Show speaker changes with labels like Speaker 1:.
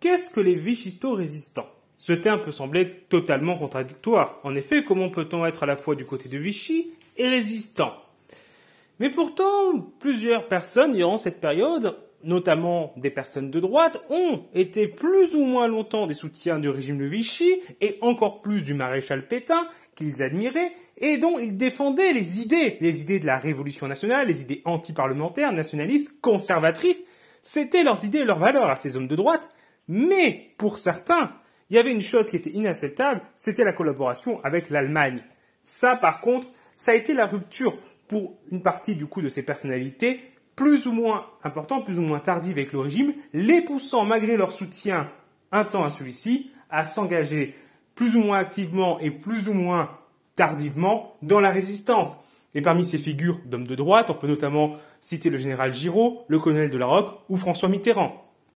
Speaker 1: Qu'est-ce que les vichisto résistants Ce terme peut sembler totalement contradictoire. En effet, comment peut-on être à la fois du côté de Vichy et résistant Mais pourtant, plusieurs personnes durant cette période, notamment des personnes de droite, ont été plus ou moins longtemps des soutiens du régime de Vichy et encore plus du maréchal Pétain qu'ils admiraient et dont ils défendaient les idées, les idées de la Révolution nationale, les idées antiparlementaires, nationalistes, conservatrices. C'était leurs idées et leurs valeurs à ces hommes de droite mais pour certains, il y avait une chose qui était inacceptable, c'était la collaboration avec l'Allemagne. Ça, par contre, ça a été la rupture pour une partie du coup de ces personnalités, plus ou moins importantes, plus ou moins tardives avec le régime, les poussant, malgré leur soutien un temps à celui-ci, à s'engager plus ou moins activement et plus ou moins tardivement dans la résistance. Et parmi ces figures d'hommes de droite, on peut notamment citer le général Giraud, le colonel de la Roque ou François Mitterrand.